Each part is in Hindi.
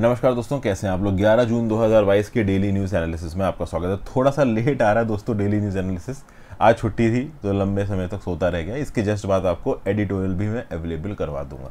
नमस्कार दोस्तों कैसे हैं आप लोग 11 जून 2022 के डेली न्यूज़ एनालिसिस में आपका स्वागत है थोड़ा सा लेट आ रहा है दोस्तों डेली न्यूज़ एनालिसिस आज छुट्टी थी तो लंबे समय तक सोता रह गया इसके जस्ट बाद आपको एडिटोरियल भी मैं अवेलेबल करवा दूंगा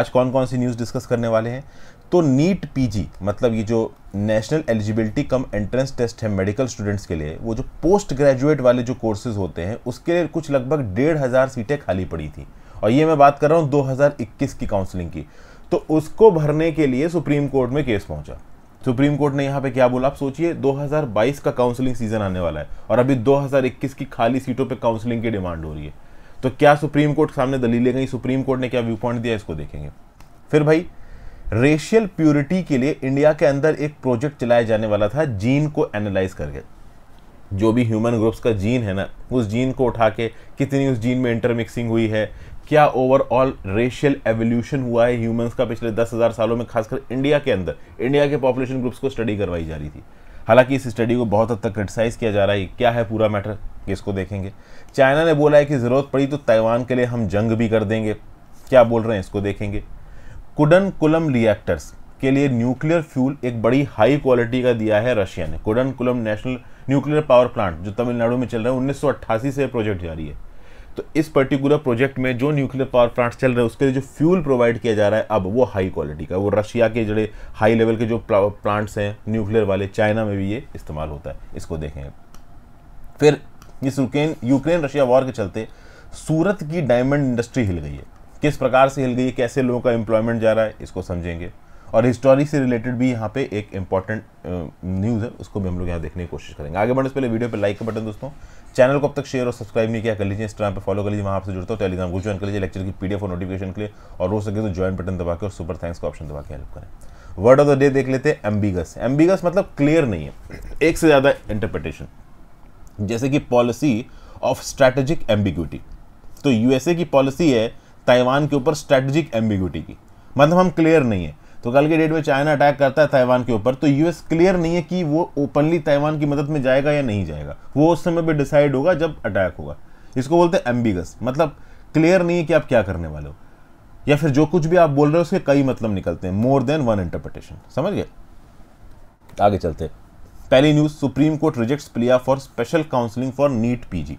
आज कौन कौन सी न्यूज़ डिस्कस करने वाले हैं तो नीट पी मतलब ये जो national eligibility cum entrance test है मेडिकल स्टूडेंट्स के लिए वो जो पोस्ट ग्रेजुएट वाले जो कोर्सेज होते हैं उसके लिए कुछ लगभग डेढ़ हज़ार सीटें खाली पड़ी थी और ये मैं बात कर रहा हूँ 2021 की काउंसलिंग की तो उसको भरने के लिए सुप्रीम कोर्ट में केस पहुंचा सुप्रीम कोर्ट ने यहां पे क्या बोला आप सोचिए 2022 का काउंसलिंग सीजन आने वाला है और अभी 2021 की खाली सीटों पे काउंसलिंग की डिमांड हो रही है तो क्या सुप्रीम कोर्ट सामने दलीलें गई सुप्रीम कोर्ट ने क्या व्यू पॉइंट दिया इसको देखेंगे फिर भाई रेशियल प्योरिटी के लिए इंडिया के अंदर एक प्रोजेक्ट चलाया जाने वाला था जीन को एनालाइज करके जो भी ह्यूमन ग्रुप्स का जीन है ना उस जीन को उठा के कितनी उस जीन में इंटरमिक्सिंग हुई है क्या ओवरऑल रेशियल एवोल्यूशन हुआ है ह्यूमंस का पिछले दस हज़ार सालों में खासकर इंडिया के अंदर इंडिया के पॉपुलेशन ग्रुप्स को स्टडी करवाई जा रही थी हालांकि इस स्टडी को बहुत हद तक क्रिटिसाइज़ किया जा रहा है क्या है पूरा मैटर इसको देखेंगे चाइना ने बोला है कि ज़रूरत पड़ी तो ताइवान के लिए हम जंग भी कर देंगे क्या बोल रहे हैं इसको देखेंगे कुडन कुलम रिएक्टर्स के लिए न्यूक्लियर फ्यूल एक बड़ी हाई क्वालिटी का दिया है रशिया ने Kudankulam national nuclear power plant जो तमिलनाडु में चल रहा है उन्नीस से प्रोजेक्ट जारी है तो इस पर्टिकुलर प्रोजेक्ट में जो न्यूक्लियर पावर प्लांट्स चल रहे हैं उसके लिए जो फ्यूल प्रोवाइड किया जा रहा है अब वो हाई क्वालिटी का वो रशिया के जड़े हाई लेवल के जो प्लांट्स हैं न्यूक्लियर वाले चाइना में भी ये इस्तेमाल होता है इसको देखें फिर इस यूक्रेन यूक्रेन रशिया वॉर के चलते सूरत की डायमंड इंडस्ट्री हिल गई है किस प्रकार से हिल गई है कैसे लोगों का एम्प्लॉयमेंट जा रहा है इसको समझेंगे और हिस्टोरी से रिलेटेड भी यहाँ पे एक इंपॉर्टेंट न्यूज़ है उसको भी हम लोग यहाँ देखने की कोशिश करेंगे आगे बढ़ने से पहले वीडियो पे लाइक का बटन दोस्तों चैनल को अब तक शेयर और सब्सक्राइब नहीं किया कर लीजिए इंस्टाग्राम पर फॉलो कर लीजिए वहाँ आपसे जुड़ता हो टेलीग्राम को ज्वाइन कर लीजिए लेक्चर की पीडीएफ और नोटिफिकेशन के लिए और हो सके तो ज्वाइन बटन दबा के और सुपर थैंक्स का ऑप्शन दबा के हेल्प करें वर्ड ऑफ द डे देख लेते हैं एम्बिगस एम्बिगस मतलब क्लियर नहीं है एक से ज़्यादा इंटरप्रिटेशन जैसे कि पॉलिसी ऑफ स्ट्रैटेजिक एम्बिग्यूटी तो यूएसए की पॉलिसी है ताइवान के ऊपर स्ट्रैटेजिक एम्बिग्यूटी की मतलब हम क्लियर नहीं है तो कल के डेट में चाइना अटैक करता है ताइवान के ऊपर तो यूएस क्लियर नहीं है कि वो ओपनली ताइवान की मदद में जाएगा या नहीं जाएगा वो उस समय पर डिसाइड होगा जब अटैक होगा इसको बोलते हैं एम्बिगस मतलब क्लियर नहीं है कि आप क्या करने वाले हो या फिर जो कुछ भी आप बोल रहे हो उसके कई मतलब निकलते हैं मोर देन वन इंटरप्रिटेशन समझ गए आगे चलते पहली news supreme court rejects plea for special counselling for NEET PG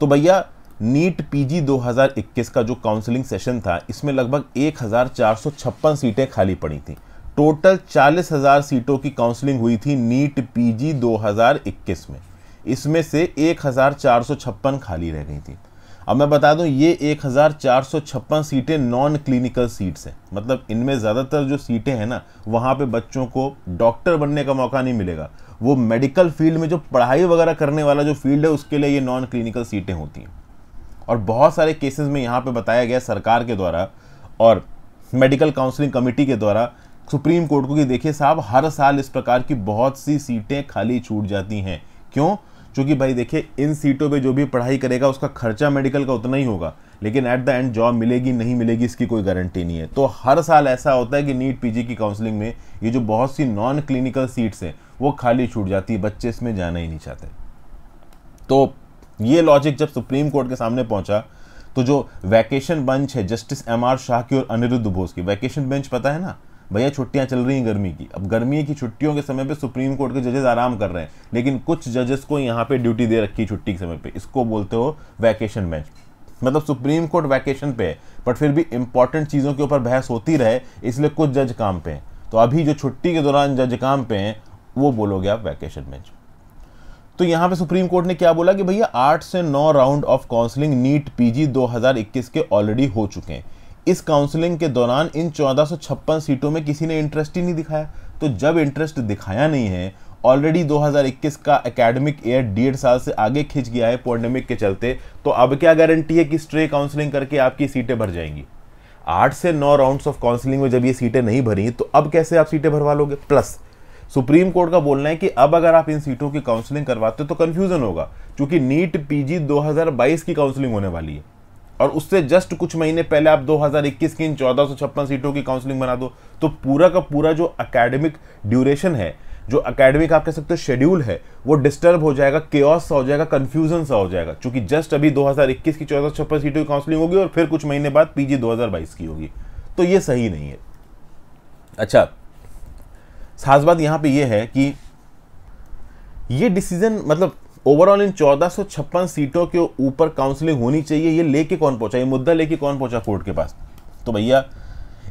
तो भैया नीट पीजी 2021 का जो काउंसलिंग सेशन था इसमें लगभग एक सीटें खाली पड़ी थी टोटल 40,000 सीटों की काउंसलिंग हुई थी नीट पीजी 2021 में इसमें से एक खाली रह गई थी अब मैं बता दूं ये एक सीटें नॉन क्लिनिकल सीट्स हैं मतलब इनमें ज़्यादातर जो सीटें हैं ना वहाँ पे बच्चों को डॉक्टर बनने का मौका नहीं मिलेगा वो मेडिकल फील्ड में जो पढ़ाई वगैरह करने वाला जो फील्ड है उसके लिए ये नॉन क्लिनिकल सीटें होती हैं और बहुत सारे केसेस में यहाँ पे बताया गया सरकार के द्वारा और मेडिकल काउंसलिंग कमेटी के द्वारा सुप्रीम कोर्ट को कि देखिए साहब हर साल इस प्रकार की बहुत सी सीटें खाली छूट जाती हैं क्यों क्योंकि भाई देखिए इन सीटों पे जो भी पढ़ाई करेगा उसका खर्चा मेडिकल का उतना ही होगा लेकिन एट द एंड जॉब मिलेगी नहीं मिलेगी इसकी कोई गारंटी नहीं है तो हर साल ऐसा होता है कि नीट पीजी की काउंसलिंग में ये जो बहुत सी नॉन क्लिनिकल सीट्स हैं वो खाली छूट जाती है बच्चे इसमें जाना ही नहीं चाहते तो ये लॉजिक जब सुप्रीम कोर्ट के सामने पहुंचा तो जो वैकेशन बेंच है जस्टिस एम आर शाह की और अनिरुद्ध बोस की वैकेशन बेंच पता है ना भैया छुट्टियां चल रही हैं गर्मी की अब गर्मी की छुट्टियों के समय पे सुप्रीम कोर्ट के जजेस आराम कर रहे हैं लेकिन कुछ जजेस को यहाँ पे ड्यूटी दे रखी है छुट्टी के समय पे इसको बोलते हो वैकेशन बेंच मतलब सुप्रीम कोर्ट वैकेशन पे है बट फिर भी इंपॉर्टेंट चीज़ों के ऊपर बहस होती रहे इसलिए कुछ जज काम पे हैं तो अभी जो छुट्टी के दौरान जज काम पे हैं वो बोलोगे आप वैकेशन बेंच तो यहां पे सुप्रीम कोर्ट ने क्या बोला कि भैया आठ से नौ round of counselling NEET PG 2021 के ऑलरेडी हो चुके हैं इस काउंसलिंग के दौरान इन चौदह सीटों में किसी ने इंटरेस्ट ही नहीं दिखाया तो जब इंटरेस्ट दिखाया नहीं है ऑलरेडी 2021 का एकेडमिक ईयर डेढ़ साल से आगे खिंच गया है पोर्डेमिक के चलते तो अब क्या गारंटी है कि स्ट्रे काउंसलिंग करके आपकी सीटें भर जाएंगी आठ से नौ राउंड्स ऑफ काउंसलिंग में जब ये सीटें नहीं भरी तो अब कैसे आप सीटें भरवा लोगे प्लस सुप्रीम कोर्ट का बोलना है कि अब अगर आप इन सीटों की काउंसलिंग करवाते हो तो कंफ्यूजन होगा क्योंकि नीट पीजी 2022 की काउंसलिंग होने वाली है और उससे जस्ट कुछ महीने पहले आप 2021 की इन चौदह सीटों की काउंसलिंग बना दो तो पूरा का पूरा जो अकेडमिक ड्यूरेशन है जो अकेडमिक आप कह सकते हो शेड्यूल है वो डिस्टर्ब हो जाएगा के सा हो जाएगा कन्फ्यूजन सा हो जाएगा क्योंकि जस्ट अभी 2021 की चौदह छप्पन सीटों की काउंसलिंग होगी और फिर कुछ महीने बाद पीजी 2022 की होगी तो ये सही नहीं है अच्छा खास बात यहाँ पे ये यह है कि ये डिसीजन मतलब ओवरऑल इन चौदह सीटों के ऊपर काउंसलिंग होनी चाहिए ये लेके कौन पहुंचा ये मुद्दा लेके कौन पहुंचा कोर्ट के पास तो भैया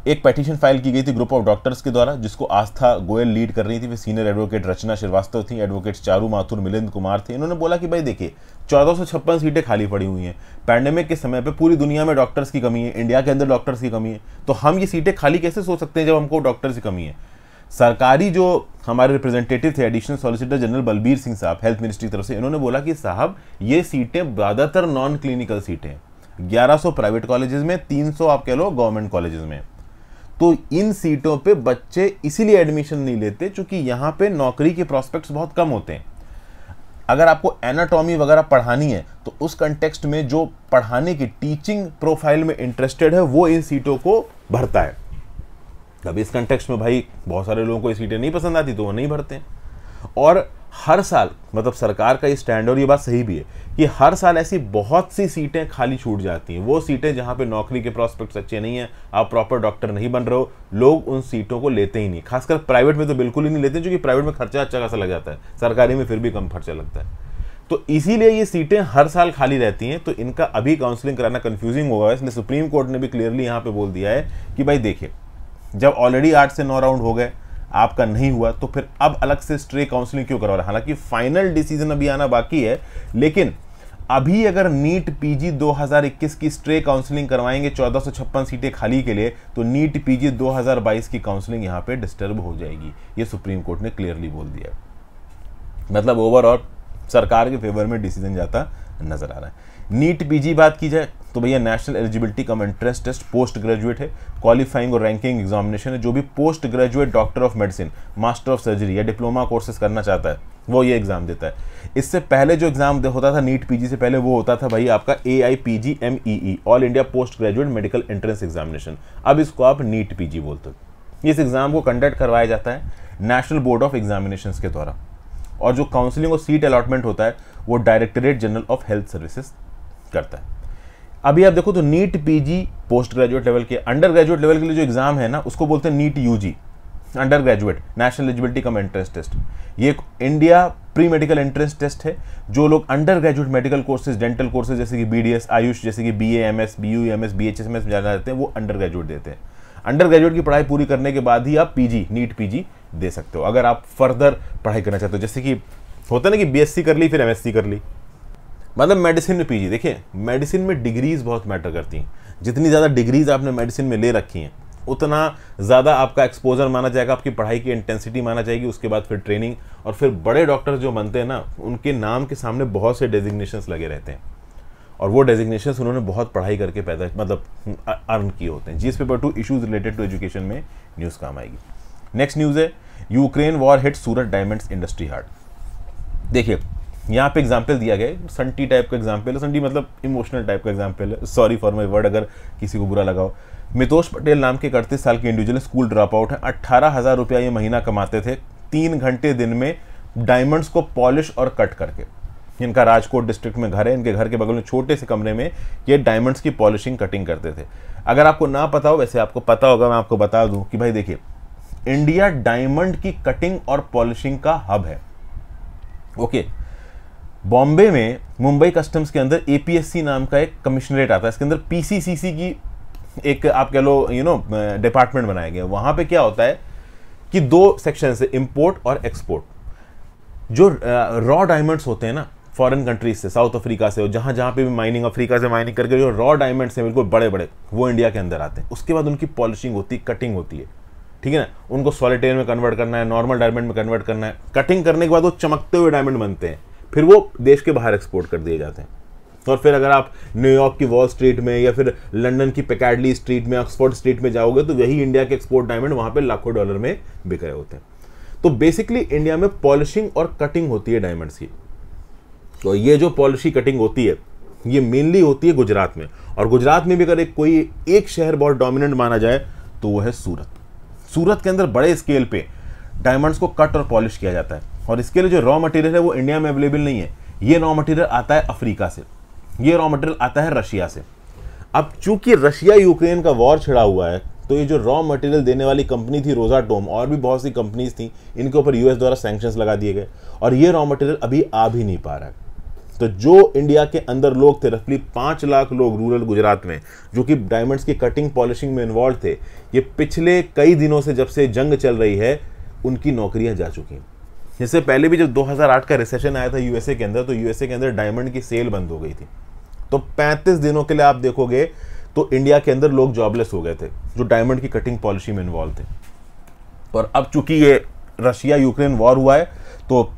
एक पटिशन फाइल की गई थी ग्रुप ऑफ डॉक्टर्स के द्वारा जिसको आस्था गोयल लीड कर रही थी वे सीनियर एडवोकेट रचना श्रीवास्तव थी एडवोकेट चारू माथुर मिलिंद कुमार थे इन्होंने बोला कि भाई देखिए चौदह सीटें खाली पड़ी हुई हैं पैंडेमिक के समय पे पूरी दुनिया में डॉक्टर्स की कमी है इंडिया के अंदर डॉक्टर्स की कमी है तो हम ये सीटें खाली कैसे सोच सकते हैं जब हमको डॉक्टर्स की कमी है सरकारी जो हमारे रिप्रेजेंटेटिव थे additional solicitor general Balbir Singh साहब हेल्थ मिनिस्ट्री की तरफ से इन्होंने बोला कि साहब ये सीटें ज़्यादातर नॉन क्लिनिकल सीटें 1100 प्राइवेट कॉलेजेस में 300 आप कह लो गवर्नमेंट कॉलेजेस में तो इन सीटों पे बच्चे इसीलिए एडमिशन नहीं लेते क्योंकि यहाँ पे नौकरी के प्रॉस्पेक्ट्स बहुत कम होते हैं अगर आपको एनाटॉमी वगैरह पढ़ानी है तो उस कंटेक्सट में जो पढ़ाने की टीचिंग प्रोफाइल में इंटरेस्टेड है वो इन सीटों को भरता है कभी इस कंटेक्स्ट में भाई बहुत सारे लोगों को ये सीटें नहीं पसंद आती तो वो नहीं भरते और हर साल मतलब सरकार का ये स्टैंड और ये बात सही भी है कि हर साल ऐसी बहुत सी सीटें खाली छूट जाती हैं वो सीटें जहाँ पे नौकरी के प्रॉस्पेक्ट्स अच्छे नहीं हैं आप प्रॉपर डॉक्टर नहीं बन रहे हो लोग उन सीटों को लेते ही नहीं खासकर प्राइवेट में तो बिल्कुल ही नहीं लेते क्योंकि प्राइवेट में खर्चा अच्छा खासा लग जाता है सरकारी में फिर भी कम खर्चा लगता है तो इसीलिए ये सीटें हर साल खाली रहती हैं तो इनका अभी काउंसलिंग कराना कन्फ्यूजिंग होगा इसलिए सुप्रीम कोर्ट ने भी क्लियरली यहाँ पे बोल दिया है कि भाई देखिए जब ऑलरेडी आठ से नौ राउंड हो गए आपका नहीं हुआ तो फिर अब अलग से स्ट्रे काउंसलिंग क्यों करवा रहा हालांकि फाइनल डिसीजन अभी आना बाकी है लेकिन अभी अगर नीट पीजी 2021 की स्ट्रे काउंसलिंग करवाएंगे चौदह सीटें खाली के लिए तो नीट पीजी 2022 की काउंसलिंग यहां पे डिस्टर्ब हो जाएगी ये सुप्रीम कोर्ट ने क्लियरली बोल दिया मतलब ओवरऑल सरकार के फेवर में डिसीजन जाता नजर आ रहा है नीट पीजी बात की जाए तो भैया national eligibility cum entrance test post graduate है क्वालिफाइंग और रैंकिंग एग्जामिनेशन है जो भी post graduate doctor of medicine master of surgery या डिप्लोमा कोर्सेज करना चाहता है वो ये एग्ज़ाम देता है इससे पहले जो एग्ज़ाम होता था नीट पीजी से पहले वो होता था भाई आपका A I P G M E E all India post graduate medical entrance examination अब इसको आप नीट पी जी बोलते हो इस एग्ज़ाम को कंडक्ट करवाया जाता है नेशनल बोर्ड ऑफ एग्जामिनेशन के द्वारा और जो काउंसलिंग और सीट अलॉटमेंट होता है वो directorate general of health services करता है अभी आप देखो तो NEET PG post graduate level के अंडर ग्रेजुएट लेवल के लिए जो एग्जाम है ना उसको बोलते हैं NEET G under graduate national eligibility cum entrance test ये एक India pre medical entrance test है जो लोग under graduate medical courses dental courses जैसे कि बी आयुष जैसे कि B A M S B you M S B H S M S जाना देते हैं वो अंडर ग्रेजुएट देते हैं अंडर ग्रेजुएट की पढ़ाई पूरी करने के बाद ही आप पीजी नीट पीजी दे सकते हो अगर आप फर्दर पढ़ाई करना चाहते हो जैसे कि होता है ना कि बीएससी कर ली फिर एमएससी कर ली मतलब मेडिसिन में पीजिए देखिए मेडिसिन में डिग्रीज बहुत मैटर करती हैं जितनी ज़्यादा डिग्रीज आपने मेडिसिन में ले रखी हैं उतना ज़्यादा आपका एक्सपोजर माना जाएगा आपकी पढ़ाई की इंटेंसिटी माना जाएगी उसके बाद फिर ट्रेनिंग और फिर बड़े डॉक्टर जो बनते हैं ना उनके नाम के सामने बहुत से डेजिग्नेशन लगे रहते हैं और वो डेजिग्नेशन उन्होंने बहुत पढ़ाई करके पैदा मतलब अर्न किए होते हैं जिस paper two issues related to education में न्यूज़ काम आएगी नेक्स्ट न्यूज़ है Ukraine war hit Surat diamonds industry hard देखिए यहाँ पे एग्जाम्पल दिया गया संटी टाइप का एग्जाम्पल है संटी मतलब इमोशनल टाइप का एग्जाम्पल है सॉरी फॉर माई वर्ड अगर किसी को बुरा लगाओ मितोष पटेल नाम के अड़तीस साल के इंडिविजुअल स्कूल ड्रॉप आउट है अट्ठारह हज़ार रुपया ये महीना कमाते थे तीन घंटे दिन में डायमंड्स को पॉलिश और कट करके इनका राजकोट डिस्ट्रिक्ट में घर है इनके घर के बगल में छोटे से कमरे में ये डायमंड्स की पॉलिशिंग कटिंग करते थे अगर आपको ना पता हो वैसे आपको पता होगा मैं आपको बता दूं कि भाई देखिए इंडिया डायमंड की कटिंग और पॉलिशिंग का हब है ओके okay, बॉम्बे में मुंबई कस्टम्स के अंदर एपीएससी नाम का एक कमिश्नरेट आता है इसके अंदर पीसीसीसी की एक आप कह लो यू नो डिपार्टमेंट बनाया गया वहाँ पे क्या होता है कि दो सेक्शन से इम्पोर्ट और एक्सपोर्ट जो रॉ डायमंड्स होते हैं ना फॉरेन कंट्रीज से साउथ अफ्रीका से जहाँ जहाँ पे भी माइनिंग अफ्रीका से माइनिंग करके जो रॉ डायमंड्स हैं बिल्कुल बड़े बड़े वो इंडिया के अंदर आते हैं उसके बाद उनकी पॉलिशिंग होती है कटिंग होती है ठीक है ना उनको सॉलिटेयर में कन्वर्ट करना है नॉर्मल डायमंड में कन्वर्ट करना है कटिंग करने के बाद वो चमकते हुए डायमंड बनते हैं फिर वो देश के बाहर एक्सपोर्ट कर दिए जाते हैं और फिर अगर आप न्यूयॉर्क की वॉल स्ट्रीट में या फिर लंदन की पिकैडली स्ट्रीट में ऑक्सफोर्ड स्ट्रीट में जाओगे तो वही इंडिया के एक्सपोर्ट डायमंड वहाँ पर लाखों डॉलर में बिक रहे होते हैं तो बेसिकली इंडिया में पॉलिशिंग और कटिंग होती है डायमंड्स की तो ये जो पॉलिशी कटिंग होती है ये मेनली होती है गुजरात में और गुजरात में भी अगर एक कोई एक शहर बहुत डोमिनेंट माना जाए तो वो है सूरत सूरत के अंदर बड़े स्केल पे डायमंड्स को कट और पॉलिश किया जाता है और इसके लिए जो रॉ मटेरियल है वो इंडिया में अवेलेबल नहीं है ये रॉ मटेरियल आता है अफ्रीका से ये रॉ मटेरियल आता है रशिया से अब चूंकि रशिया यूक्रेन का वॉर छिड़ा हुआ है तो ये जो रॉ मटेरियल देने वाली कंपनी थी रोजा टोम और भी बहुत सी कंपनीज थी इनके ऊपर यूएस द्वारा सैंक्शन लगा दिए गए और ये रॉ मटेरियल अभी आ भी नहीं पा रहा है तो जो इंडिया के अंदर लोग थे रफली पाँच लाख लोग रूरल गुजरात में जो कि डायमंड्स की कटिंग पॉलिशिंग में इन्वॉल्व थे ये पिछले कई दिनों से जब से जंग चल रही है उनकी नौकरियां जा चुकी हैं इससे पहले भी जब 2008 का रिसेशन आया था यूएसए के अंदर तो यूएसए के अंदर डायमंड की सेल बंद हो गई थी तो 35 दिनों के लिए आप देखोगे तो इंडिया के अंदर लोग जॉबलेस हो गए थे जो डायमंड की कटिंग पॉलिसी में इन्वॉल्व थे और अब चूंकि ये रशिया यूक्रेन वॉर हुआ है तो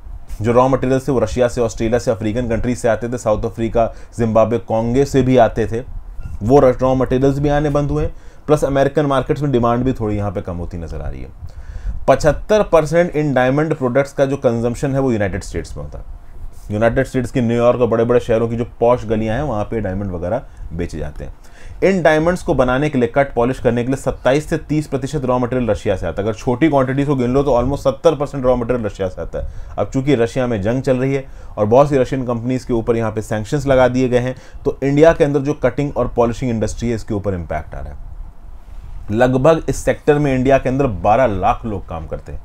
जो रॉ मटेरियल थे वो रशिया से ऑस्ट्रेलिया से अफ्रीकन कंट्रीज से आते थे साउथ अफ्रीका जिम्बाब्वे कॉन्गे से भी आते थे वो रॉ मटेरियल्स भी आने बंद हुए प्लस अमेरिकन मार्केट्स में डिमांड भी थोड़ी यहाँ पे कम होती नज़र आ रही है पचहत्तर परसेंट इन डायमंड प्रोडक्ट्स का जो कंजम्पशन है वो यूनाइटेड स्टेट्स में होता है यूनाइटेड स्टेट्स की न्यूयॉर्क और बड़े बड़े शहरों की जो पॉश गलियां हैं वहाँ पे डायमंड वगैरह बेचे जाते हैं इन डायमंड्स को बनाने के लिए कट पॉलिश करने के लिए 27 से 30 प्रतिशत रॉ मटेरियल रशिया से आता है अगर छोटी क्वांटिटीज को गिन लो तो almost 70 percent raw material Russia से आता है अब चूंकि रशिया में जंग चल रही है और बहुत सी रशियन कंपनीज के ऊपर यहाँ पे सैक्शन लगा दिए गए हैं तो इंडिया के अंदर जो कटिंग और पॉलिशिंग इंडस्ट्री है इसके ऊपर इम्पैक्ट आ रहा है लगभग इस सेक्टर में इंडिया के अंदर 12 लाख लोग काम करते हैं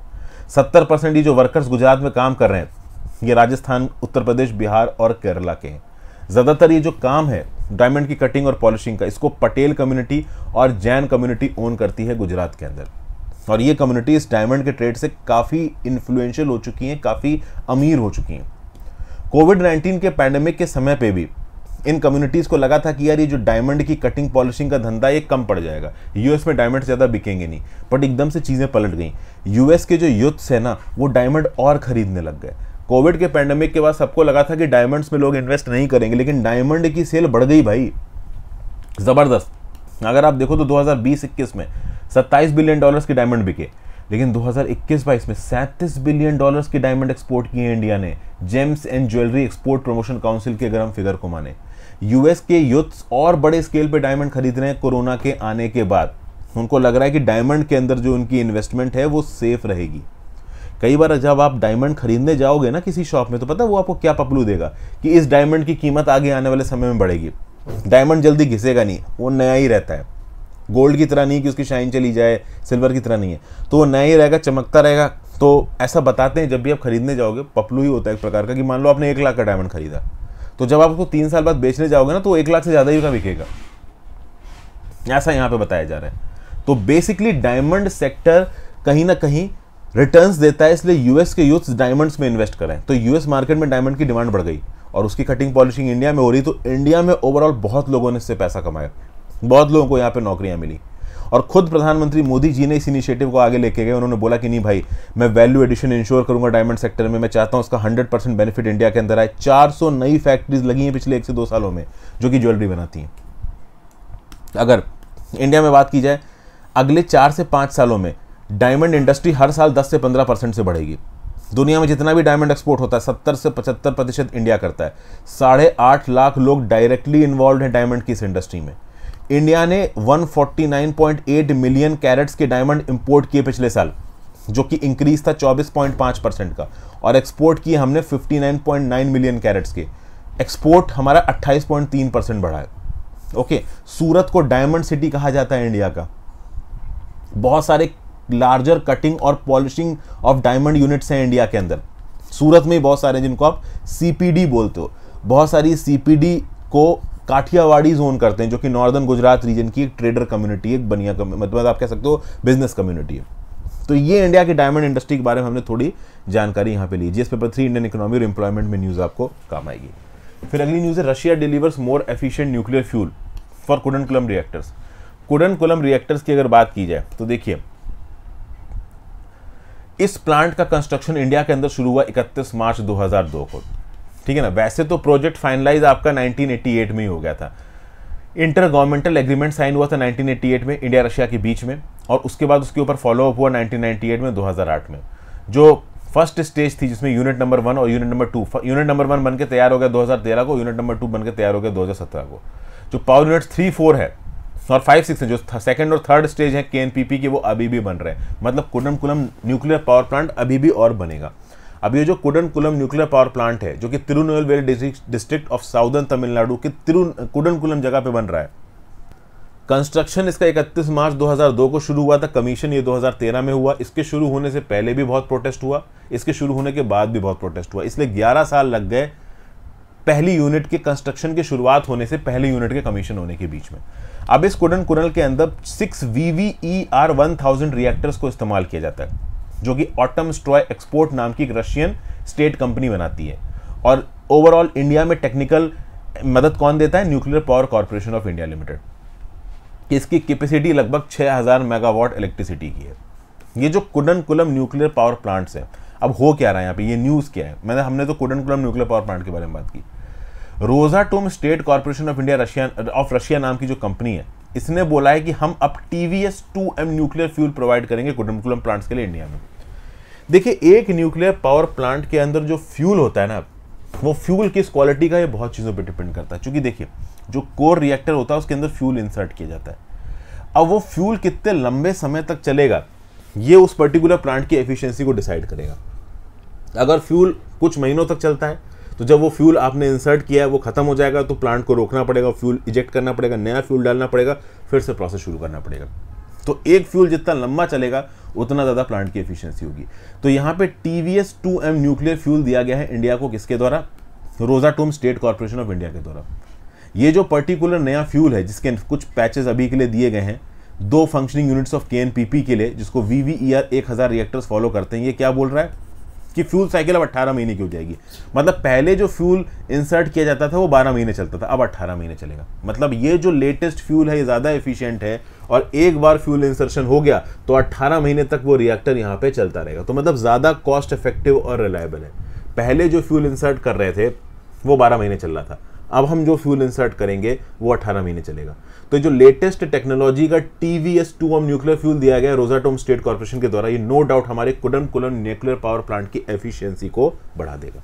70 परसेंट ये जो वर्कर्स गुजरात में काम कर रहे हैं ये राजस्थान उत्तर प्रदेश बिहार और केरला के हैं ज़्यादातर ये जो काम है डायमंड की कटिंग और पॉलिशिंग का इसको पटेल कम्युनिटी और जैन कम्युनिटी ओन करती है गुजरात के अंदर और ये कम्युनिटी इस डायमंड के ट्रेड से काफ़ी इन्फ्लुएंशियल हो चुकी हैं काफ़ी अमीर हो चुकी हैं कोविड 19 के पैंडमिक के समय पे भी इन कम्युनिटीज़ को लगा था कि यार ये जो डायमंड की कटिंग पॉलिशिंग का धंधा ये कम पड़ जाएगा यूएस में डायमंड ज़्यादा बिकेंगे नहीं बट एकदम से चीज़ें पलट गई यूएस के जो यूथ्स हैं ना वो डायमंड और खरीदने लग गए कोविड के पैंडमिक के बाद सबको लगा था कि डायमंड्स में लोग इन्वेस्ट नहीं करेंगे लेकिन डायमंड की सेल बढ़ गई भाई ज़बरदस्त अगर आप देखो तो 2020-21 में 27 बिलियन डॉलर्स के डायमंड बिके लेकिन 2021-22 में 37 बिलियन डॉलर्स के डायमंड एक्सपोर्ट किए इंडिया ने gems and jewellery export promotion council के अगर हम फिगर को माने यूएस के यूथ्स और बड़े स्केल पे डायमंड खरीद रहे हैं कोरोना के आने के बाद उनको लग रहा है कि डायमंड के अंदर जो उनकी इन्वेस्टमेंट है वो सेफ रहेगी कई बार जब आप डायमंड खरीदने जाओगे ना किसी शॉप में तो पता है वो आपको क्या पपलू देगा कि इस डायमंड की कीमत आगे आने वाले समय में बढ़ेगी डायमंड जल्दी घिसेगा नहीं वो नया ही रहता है गोल्ड की तरह नहीं कि उसकी शाइन चली जाए सिल्वर की तरह नहीं है तो वो नया ही रहेगा चमकता रहेगा तो ऐसा बताते हैं जब भी आप खरीदने जाओगे पपलू ही होता है एक प्रकार का कि मान लो आपने एक लाख का डायमंड खरीदा तो जब आप उसको तीन साल बाद बेचने जाओगे ना तो एक लाख से ज़्यादा ही का बिकेगा ऐसा यहाँ पे बताया जा रहा है तो बेसिकली डायमंड सेक्टर कहीं ना कहीं रिटर्न्स देता है इसलिए यूएस के यूथ डायमंड्स में इन्वेस्ट करें तो यूएस मार्केट में डायमंड की डिमांड बढ़ गई और उसकी कटिंग पॉलिशिंग इंडिया में हो रही तो इंडिया में ओवरऑल बहुत लोगों ने इससे पैसा कमाया बहुत लोगों को यहाँ पे नौकरियाँ मिली और खुद प्रधानमंत्री मोदी जी ने इस इनिशिएटिव को आगे लेके गए उन्होंने बोला कि नहीं भाई मैं वैल्यू एडिशन इंश्योर करूंगा डायमंड सेक्टर में मैं चाहता हूँ उसका हंड्रेड परसेंट बेनिफिट इंडिया के अंदर आए चार नई फैक्ट्रीज लगी हैं पिछले एक से दो सालों में जो कि ज्वेलरी बनाती हैं अगर इंडिया में बात की जाए अगले चार से पाँच सालों में डायमंड इंडस्ट्री हर साल दस से पंद्रह परसेंट से बढ़ेगी दुनिया में जितना भी डायमंड एक्सपोर्ट होता है सत्तर से पचहत्तर प्रतिशत इंडिया करता है साढ़े आठ लाख लोग डायरेक्टली इन्वॉल्व हैं डायमंड की इस इंडस्ट्री में इंडिया ने 149.8 मिलियन कैरेट्स के डायमंड इंपोर्ट किए पिछले साल जो कि इंक्रीज था 24.5 परसेंट का और एक्सपोर्ट किए हमने 59.9 मिलियन कैरेट्स के एक्सपोर्ट हमारा 28.3 परसेंट बढ़ा है ओके सूरत को डायमंड सिटी कहा जाता है इंडिया का बहुत सारे लार्जर कटिंग और पॉलिशिंग ऑफ डायमंड यूनिट्स हैं इंडिया के अंदर सूरत में बहुत सारे जिनको आप सीपीडी बोलते हो बहुत सारी सीपीडी को काठियावाड़ी जोन करते हैं जो कि नॉर्दर्न गुजरात रीजन की एक ट्रेडर कम्युनिटी एक बनिया मतलब आप कह सकते हो बिजनेस कम्युनिटी है तो ये इंडिया की डायमंड इंडस्ट्री के बारे में हमने थोड़ी जानकारी यहाँ पे ली जिस पेपर थ्री इंडियन इकोनॉमी और एम्प्लॉयमेंट में न्यूज़ आपको काम आएगी फिर अगली न्यूज़ है Russia delivers more efficient nuclear fuel for Kudankulam reactors Kudankulam reactors की अगर बात की जाए तो देखिए इस प्लांट का कंस्ट्रक्शन इंडिया के अंदर शुरू हुआ 31 मार्च 2002 को ठीक है ना वैसे तो प्रोजेक्ट फाइनलाइज आपका 1988 में ही हो गया था इंटर गवर्नमेंटल एग्रीमेंट साइन हुआ था 1988 में इंडिया रशिया के बीच में और उसके बाद उसके ऊपर फॉलो अप हुआ 1998 में 2008 में जो फर्स्ट स्टेज थी जिसमें यूनिट नंबर वन और unit number two unit number one बन के तैयार हो गया 2013 को यूनिट नंबर टू बन के तैयार हो गया 2017 को जो पावर यूनिट थ्री फोर है और फाइव सिक्स है जो सेकंड और थर्ड स्टेज है के के वो अभी भी बन रहे हैं मतलब Kudankulam nuclear power plant अभी भी और बनेगा अब ये जो कुडनकुलम न्यूक्लियर पावर प्लांट है जो कि Tirunelveli district of southern Tamil Nadu के कुडन कुडनकुलम जगह पे बन रहा है कंस्ट्रक्शन इसका 31 मार्च 2002 को शुरू हुआ था कमीशन ये 2013 में हुआ इसके शुरू होने से पहले भी बहुत प्रोटेस्ट हुआ इसके शुरू होने के बाद भी बहुत प्रोटेस्ट हुआ इसलिए ग्यारह साल लग गए पहली यूनिट के कंस्ट्रक्शन की शुरुआत होने से पहले यूनिट के कमीशन होने के बीच में अब इस कुडन कुरल के अंदर six V V E R one thousand reactors को इस्तेमाल किया जाता है जो कि ऑटम स्ट्रॉय एक्सपोर्ट नाम की एक रशियन स्टेट कंपनी बनाती है और ओवरऑल इंडिया में टेक्निकल मदद कौन देता है nuclear power corporation of India limited इसकी कैपेसिटी लगभग 6000 मेगावाट इलेक्ट्रिसिटी की है ये जो कुडनकुलम न्यूक्लियर पावर प्लांट्स है अब हो क्या रहा है यहाँ पे ये न्यूज़ क्या है मैंने हमने तो कुडनकुलम न्यूक्लियर पावर प्लांट के बारे में बात की Rosatom state corporation of India Russia of Russia नाम की जो कंपनी है इसने बोला है कि हम अब T V two M nuclear fuel provide करेंगे कुडनकुलम प्लांट्स के लिए इंडिया में देखिए एक न्यूक्लियर पावर प्लांट के अंदर जो फ्यूल होता है ना वो फ्यूल किस क्वालिटी का ये बहुत चीज़ों पे डिपेंड करता है क्योंकि देखिए जो कोर रिएक्टर होता है उसके अंदर फ्यूल इंसर्ट किया जाता है अब वो फ्यूल कितने लंबे समय तक चलेगा ये उस पर्टिकुलर प्लांट की एफिशिएंसी को डिसाइड करेगा अगर फ्यूल कुछ महीनों तक चलता है तो जब वो फ्यूल आपने इंसर्ट किया है वो खत्म हो जाएगा तो प्लांट को रोकना पड़ेगा फ्यूल इजेक्ट करना पड़ेगा नया फ्यूल डालना पड़ेगा फिर से प्रोसेस शुरू करना पड़ेगा तो एक फ्यूल जितना लंबा चलेगा उतना ज़्यादा प्लांट की एफिशिएंसी होगी तो यहाँ पे T V S two M nuclear fuel दिया गया है इंडिया को किसके द्वारा Rosatom state corporation of India के द्वारा ये जो पर्टिकुलर नया फ्यूल है जिसके कुछ पैचेज अभी के लिए दिए गए हैं दो फंक्शनिंग यूनिट्स ऑफ के के लिए जिसको वी वी e एक हज़ार रिएक्टर्स फॉलो करते हैं ये क्या बोल रहा है कि फ्यूल साइकिल अब 18 महीने की हो जाएगी मतलब पहले जो फ्यूल इंसर्ट किया जाता था वो 12 महीने चलता था अब 18 महीने चलेगा मतलब ये जो लेटेस्ट फ्यूल है ये ज़्यादा एफिशिएंट है और एक बार फ्यूल इंसर्शन हो गया तो 18 महीने तक वो रिएक्टर यहाँ पे चलता रहेगा तो मतलब ज़्यादा कॉस्ट इफेक्टिव और रिलायबल है पहले जो फ्यूल इंसर्ट कर रहे थे वो 12 महीने चल रहा था अब हम जो फ्यूल इंसर्ट करेंगे वो 18 महीने चलेगा तो जो लेटेस्ट टेक्नोलॉजी का T V S two M nuclear fuel दिया गया रोजाटोम स्टेट कॉर्पोरेशन के द्वारा ये नो डाउट हमारे Kudankulam nuclear power plant की एफिशिएंसी को बढ़ा देगा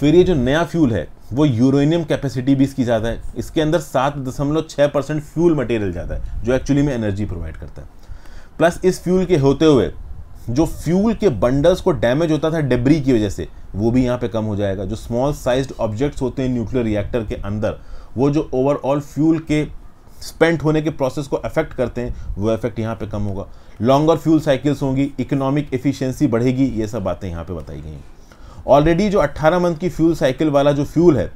फिर ये जो नया फ्यूल है वो यूरेनियम कैपेसिटी भी इसकी ज़्यादा है इसके अंदर सात दशमलव छः परसेंट फ्यूल मटेरियल ज़्यादा है जो एक्चुअली में एनर्जी प्रोवाइड करता है प्लस इस फ्यूल के होते हुए जो फ्यूल के बंडल्स को डैमेज होता था डेबरी की वजह से वो भी यहाँ पे कम हो जाएगा जो स्मॉल साइज्ड ऑब्जेक्ट्स होते हैं न्यूक्लियर रिएक्टर के अंदर वो जो ओवरऑल फ्यूल के स्पेंट होने के प्रोसेस को अफेक्ट करते हैं वो इफेक्ट यहाँ पे कम होगा लॉन्गर फ्यूल साइकिल्स होंगी इकोनॉमिक एफिशिएंसी बढ़ेगी ये सब बातें यहाँ पे बताई गई हैं ऑलरेडी जो 18 मंथ की फ्यूल साइकिल वाला जो फ्यूल है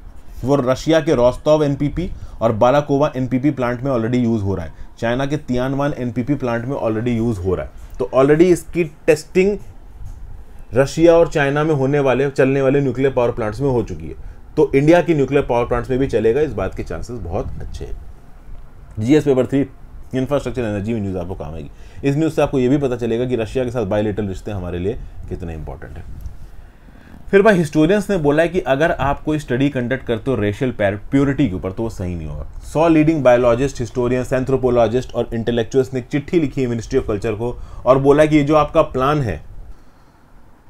वो रशिया के रोस्तोव एनपीपी और बालाकोवा एनपीपी प्लांट में ऑलरेडी यूज़ हो रहा है चाइना के तियानवान एनपीपी प्लांट में ऑलरेडी यूज़ हो रहा है तो ऑलरेडी इसकी टेस्टिंग रशिया और चाइना में होने वाले चलने वाले न्यूक्लियर पावर प्लांट्स में हो चुकी है तो इंडिया की न्यूक्लियर पावर प्लांट्स में भी चलेगा इस बात के चांसेस बहुत अच्छे हैं GS paper three infrastructure energy में न्यूज़ आपको काम आएगी इस न्यूज़ से आपको ये भी पता चलेगा कि रशिया के साथ बायोलेटल रिश्ते हमारे लिए कितने इंपॉर्टेंट है फिर भाई हिस्टोरियंस ने बोला है कि अगर आप कोई स्टडी कंडक्ट करते हो रेशियल प्योरिटी के ऊपर तो वो सही नहीं होगा सौ लीडिंग बायोलॉजिस्ट हिस्टोरियंस एंथ्रोपोलॉजिस्ट और इंटेलेक्चुअल्स ने चिट्ठी लिखी है मिनिस्ट्री ऑफ कल्चर को और बोला कि ये जो आपका प्लान है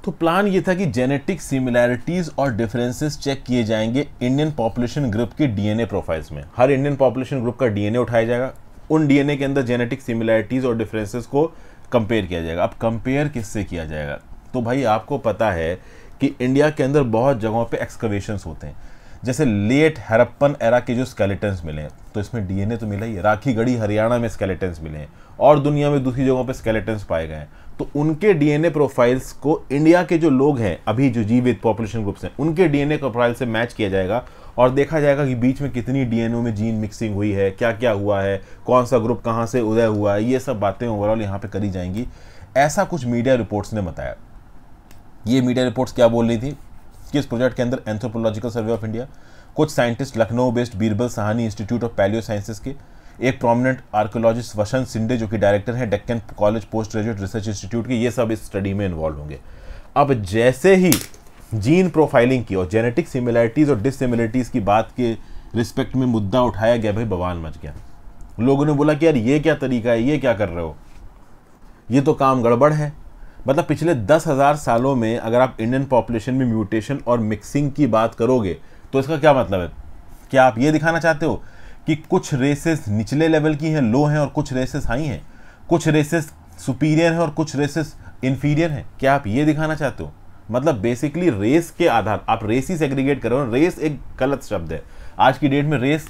तो प्लान ये था कि जेनेटिक सिमिलैरिटीज और डिफरेंसेस चेक किए जाएंगे इंडियन पॉपुलेशन ग्रुप की डीएनए प्रोफाइल्स में हर इंडियन पॉपुलेशन ग्रुप का डीएनए उठाया जाएगा उन डीएनए के अंदर जेनेटिक सिमिलैरिटीज और डिफरेंसेस को कंपेयर किया जाएगा अब कंपेयर किससे किया जाएगा तो भाई आपको पता है कि इंडिया के अंदर बहुत जगहों पे एक्सकवेशन होते हैं जैसे लेट हरप्पन एरा के जो स्केलेटन्स मिले हैं तो इसमें डीएनए तो मिला ही राखी गढ़ी हरियाणा में स्केलेटन्स मिले हैं और दुनिया में दूसरी जगहों पे स्केलेटन्स पाए गए हैं तो उनके डीएनए प्रोफाइल्स को इंडिया के जो लोग हैं अभी जो जीवित पॉपुलेशन ग्रुप्स हैं उनके डीएनए प्रोफाइल से मैच किया जाएगा और देखा जाएगा कि बीच में कितनी डीएनए में जीन मिक्सिंग हुई है क्या क्या हुआ है कौन सा ग्रुप कहाँ से उदय हुआ है ये सब बातें ओवरऑल यहाँ पर करी जाएंगी ऐसा कुछ मीडिया रिपोर्ट्स ने बताया ये मीडिया रिपोर्ट्स क्या बोल रही थी किस प्रोजेक्ट के अंदर एंथ्रोपोलॉजिकल सर्वे ऑफ इंडिया कुछ scientist Lucknow based Birbal Sahni institute of palaeosciences के एक प्रोमिनेंट आर्कोलॉजिस्ट वशन सिंडे जो कि डायरेक्टर हैं Deccan college post graduate research institute के ये सब इस स्टडी में इन्वॉल्व होंगे अब जैसे ही जीन प्रोफाइलिंग की और जेनेटिक सिमिलैरिटीज़ और डिसिमिलरिटीज़ की बात के रिस्पेक्ट में मुद्दा उठाया गया भाई बवाल मच गया लोगों ने बोला कि यार ये क्या तरीका है ये क्या कर रहे हो ये तो काम गड़बड़ है मतलब पिछले दस हज़ार सालों में अगर आप इंडियन पॉपुलेशन में म्यूटेशन और मिक्सिंग की बात करोगे तो इसका क्या मतलब है क्या आप ये दिखाना चाहते हो कि कुछ रेसेस निचले लेवल की हैं लो हैं और कुछ रेसेस हाई हैं कुछ रेसेस सुपीरियर हैं और कुछ रेसेस इन्फीरियर हैं क्या आप ये दिखाना चाहते हो मतलब बेसिकली रेस के आधार आप रेस ही सेग्रीगेट करो रेस एक गलत शब्द है आज की डेट में रेस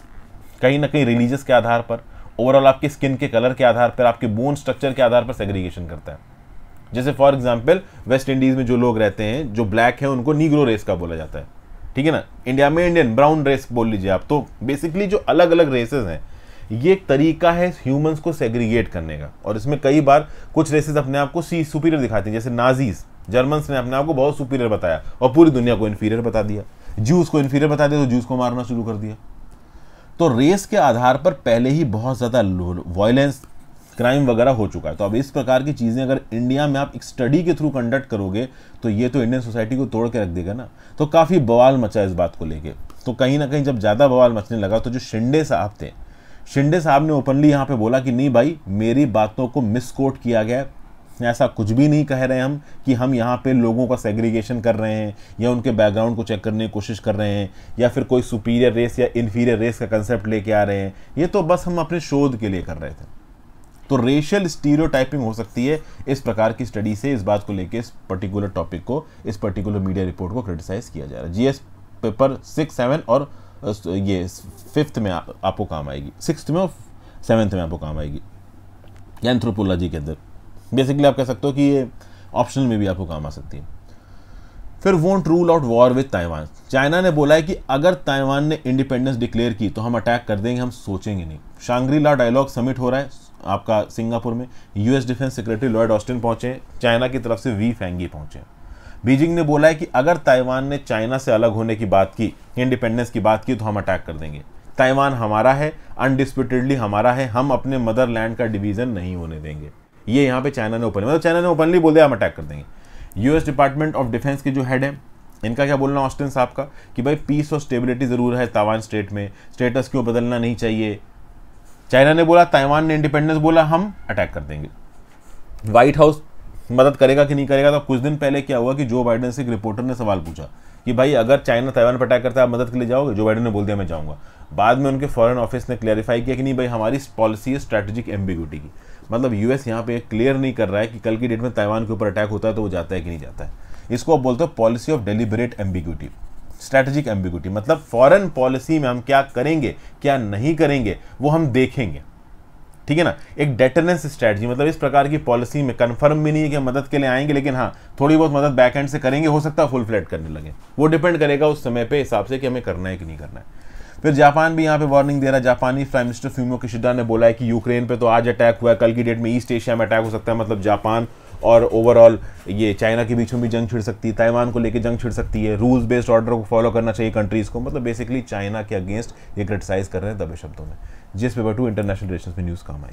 कहीं ना कहीं रिलीजस के आधार पर ओवरऑल आपके स्किन के कलर के आधार पर आपके बोन स्ट्रक्चर के आधार पर सेग्रीगेशन करता है जैसे फॉर एग्जाम्पल वेस्ट इंडीज में जो लोग रहते हैं जो ब्लैक हैं उनको नीग्रो रेस का बोला जाता है ठीक है ना इंडिया में इंडियन ब्राउन रेस बोल लीजिए आप तो बेसिकली जो अलग अलग रेसेस हैं ये एक तरीका है ह्यूमंस को सेग्रीगेट करने का और इसमें कई बार कुछ रेसेस अपने आप को सी सुपीरियर दिखाती हैं जैसे नाजीज जर्मन्स ने अपने आप को बहुत सुपीरियर बताया और पूरी दुनिया को इन्फीरियर बता दिया जूस को इन्फीरियर बता दिया तो जूस को मारना शुरू कर दिया तो रेस के आधार पर पहले ही बहुत ज़्यादा वॉयलेंस क्राइम वगैरह हो चुका है तो अब इस प्रकार की चीज़ें अगर इंडिया में आप एक स्टडी के थ्रू कंडक्ट करोगे तो ये तो इंडियन सोसाइटी को तोड़ के रख देगा ना तो काफ़ी बवाल मचा इस बात को लेके तो कहीं ना कहीं जब ज़्यादा बवाल मचने लगा तो जो शिंडे साहब थे शिंडे साहब ने ओपनली यहाँ पे बोला कि नहीं भाई मेरी बातों को मिसकोट किया गया है ऐसा कुछ भी नहीं कह रहे हम कि हम यहाँ पे लोगों का सेग्रीगेशन कर रहे हैं या उनके बैकग्राउंड को चेक करने की कोशिश कर रहे हैं या फिर कोई सुपीरियर रेस या इन्फीरियर रेस का कंसेप्ट लेके आ रहे हैं ये तो बस हम अपने शोध के लिए कर रहे थे तो रेशियल स्टीरियोटाइपिंग हो सकती है इस प्रकार की स्टडी से इस बात को लेकर इस पर्टिकुलर टॉपिक को इस पर्टिकुलर मीडिया रिपोर्ट को क्रिटिसाइज किया जा रहा है जीएस पेपर सिक्स सेवन और ये फिफ्थ में आ, आपको काम आएगी सिक्स में और सेवन्थ में आपको काम आएगी एंथ्रोपोलॉजी के अंदर बेसिकली आप कह सकते हो कि ये ऑप्शनल में भी आपको काम आ सकती है फिर won't rule out war with Taiwan China ने बोला है कि अगर ताइवान ने इंडिपेंडेंस डिक्लेयर की तो हम अटैक कर देंगे हम सोचेंगे नहीं शांग्रीला डायलॉग समिट हो रहा है आपका सिंगापुर में US defence secretary Lloyd Austin पहुंचे चाइना की तरफ से वी फेंगी पहुंचे बीजिंग ने बोला है कि अगर ताइवान ने चाइना से अलग होने की बात की इंडिपेंडेंस की बात की तो हम अटैक कर देंगे ताइवान हमारा है अनडिस्प्यूटेडली हमारा है हम अपने मदरलैंड का डिवीजन नहीं होने देंगे ये यहाँ पे चाइना ने ओपनली मतलब चाइना ने ओपनली बोल दिया हम अटैक कर देंगे यूएस डिपार्टमेंट ऑफ डिफेंस के जो हेड है इनका क्या बोलना ऑस्टिन साहब का कि भाई पीस और स्टेबिलिटी ज़रूर है तावान स्टेट में स्टेटस क्यों बदलना नहीं चाहिए चाइना ने बोला ताइवान ने इंडिपेंडेंस बोला हम अटैक कर देंगे व्हाइट हाउस मदद करेगा कि नहीं करेगा तो कुछ दिन पहले क्या हुआ कि जो बाइडन से एक रिपोर्टर ने सवाल पूछा कि भाई अगर चाइना ताइवान पर अटैक करता है आप मदद के लिए जाओगे जो बाइडन ने बोल दिया मैं जाऊंगा बाद में उनके फॉरेन ऑफिस ने क्लैरिफाई किया कि नहीं भाई हमारी पॉलिसी है स्ट्रेटेजिक एम्बिग्यूटी की मतलब यूएस यहाँ पे क्लियर नहीं कर रहा है कि कल की डेट में ताइवान के ऊपर अटैक होता है तो वो जाता है कि नहीं जाता है इसको आप बोलते हो policy of deliberate ambiguity strategic ambiguity मतलब फॉरेन पॉलिसी में हम क्या करेंगे क्या नहीं करेंगे वो हम देखेंगे ठीक है ना एक डेटरनेस स्ट्रेटजी मतलब इस प्रकार की पॉलिसी में कंफर्म भी नहीं है कि मदद के लिए आएंगे लेकिन हाँ थोड़ी बहुत मदद बैक एंड से करेंगे हो सकता है फुल फ्लैट करने लगे वो डिपेंड करेगा उस समय पे हिसाब से कि हमें करना है कि नहीं करना है फिर जापान भी यहाँ पे वार्निंग दे रहा है जापानी प्राइम मिनिस्टर फ्यूमो किशिडा ने बोला है कि यूक्रेन पे तो आज अटैक हुआ है कल की डेट में ईस्ट एशिया में अटैक हो सकता है मतलब जापान और ओवरऑल ये चाइना के बीच में भी जंग छिड़ सकती है ताइवान को लेकर जंग छिड़ सकती है रूल्स बेस्ड ऑर्डर को फॉलो करना चाहिए कंट्रीज़ को मतलब बेसिकली चाइना के अगेंस्ट ये क्रिटिसाइज़ कर रहे हैं दबे शब्दों में जिस पेपर टू इंटरनेशनल रिलेशन में न्यूज़ काम आई